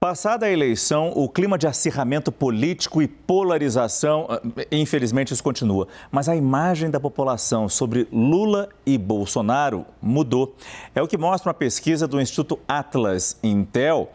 Passada a eleição, o clima de acirramento político e polarização, ah, infelizmente, isso continua. Mas a imagem da população sobre Lula e Bolsonaro mudou. É o que mostra uma pesquisa do Instituto Atlas Intel,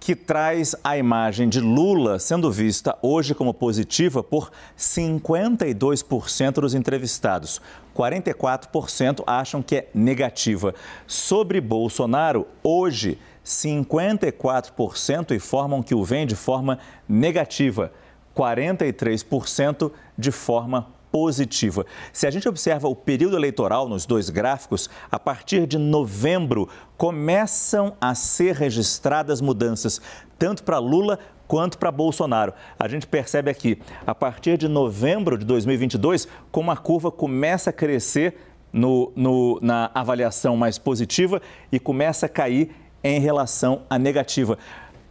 que traz a imagem de Lula sendo vista hoje como positiva por 52% dos entrevistados. 44% acham que é negativa. Sobre Bolsonaro, hoje, 54% informam que o vem de forma negativa, 43% de forma positiva. Se a gente observa o período eleitoral nos dois gráficos, a partir de novembro começam a ser registradas mudanças, tanto para Lula quanto para Bolsonaro. A gente percebe aqui, a partir de novembro de 2022, como a curva começa a crescer no, no, na avaliação mais positiva e começa a cair em relação à negativa.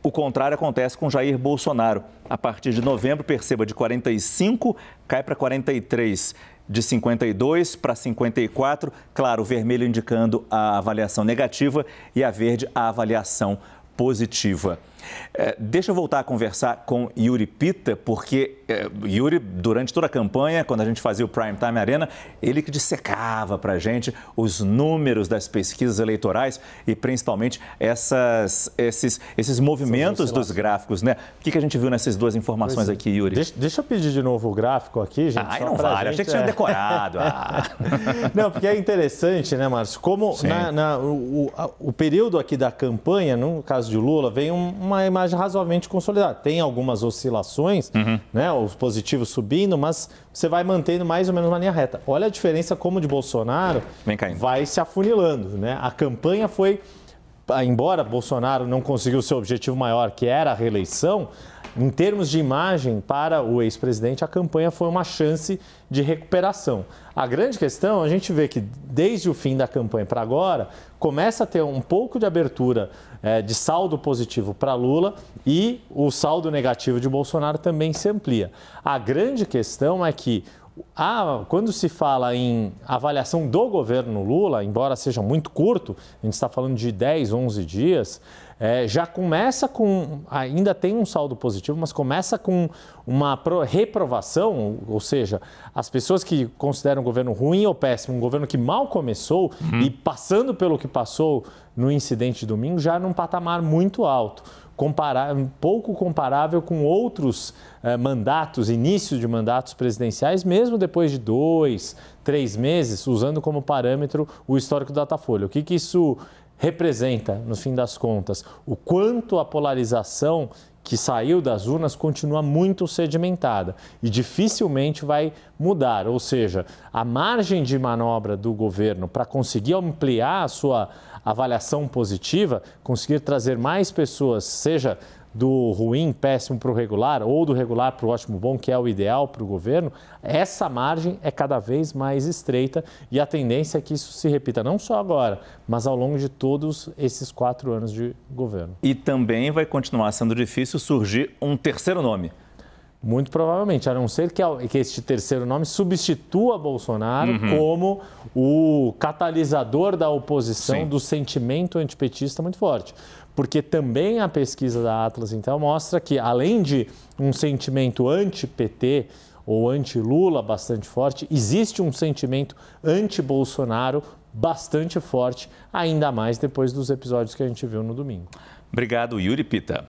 O contrário acontece com Jair Bolsonaro. A partir de novembro, perceba, de 45 cai para 43 de 52 para 54, claro, o vermelho indicando a avaliação negativa e a verde a avaliação positiva. É, deixa eu voltar a conversar com Yuri Pita, porque é, Yuri, durante toda a campanha, quando a gente fazia o Prime Time Arena, ele que dissecava para a gente os números das pesquisas eleitorais e principalmente essas, esses, esses movimentos dos gráficos, né? O que, que a gente viu nessas duas informações é. aqui, Yuri? Deixa, deixa, eu pedir de novo o gráfico aqui, gente. Ah, não vale, gente, achei que tinha é. decorado. Ah. não, porque é interessante, né, Márcio? Como na, na, o, o, o, período aqui da campanha, no caso de Lula, vem um uma imagem razoavelmente consolidada. Tem algumas oscilações, uhum. né? Os positivos subindo, mas você vai mantendo mais ou menos uma linha reta. Olha a diferença como de Bolsonaro vai se afunilando, né? A campanha foi embora Bolsonaro não conseguiu seu objetivo maior, que era a reeleição, em termos de imagem para o ex-presidente, a campanha foi uma chance de recuperação. A grande questão, a gente vê que desde o fim da campanha para agora, começa a ter um pouco de abertura é, de saldo positivo para Lula e o saldo negativo de Bolsonaro também se amplia. A grande questão é que ah, quando se fala em avaliação do governo Lula, embora seja muito curto, a gente está falando de 10, 11 dias, é, já começa com. Ainda tem um saldo positivo, mas começa com uma reprovação, ou seja, as pessoas que consideram o governo ruim ou péssimo, um governo que mal começou uhum. e passando pelo que passou no incidente de domingo, já num patamar muito alto comparar, pouco comparável com outros eh, mandatos, início de mandatos presidenciais, mesmo depois de dois, três meses, usando como parâmetro o histórico do Datafolha. O que, que isso representa, no fim das contas? O quanto a polarização que saiu das urnas continua muito sedimentada e dificilmente vai mudar. Ou seja, a margem de manobra do governo para conseguir ampliar a sua avaliação positiva, conseguir trazer mais pessoas, seja do ruim, péssimo para o regular, ou do regular para o ótimo bom, que é o ideal para o governo, essa margem é cada vez mais estreita e a tendência é que isso se repita não só agora, mas ao longo de todos esses quatro anos de governo. E também vai continuar sendo difícil surgir um terceiro nome. Muito provavelmente, a não ser que, que este terceiro nome substitua Bolsonaro uhum. como o catalisador da oposição, Sim. do sentimento antipetista muito forte. Porque também a pesquisa da Atlas, então, mostra que, além de um sentimento anti-PT ou anti-Lula bastante forte, existe um sentimento anti-Bolsonaro bastante forte, ainda mais depois dos episódios que a gente viu no domingo. Obrigado, Yuri Pita.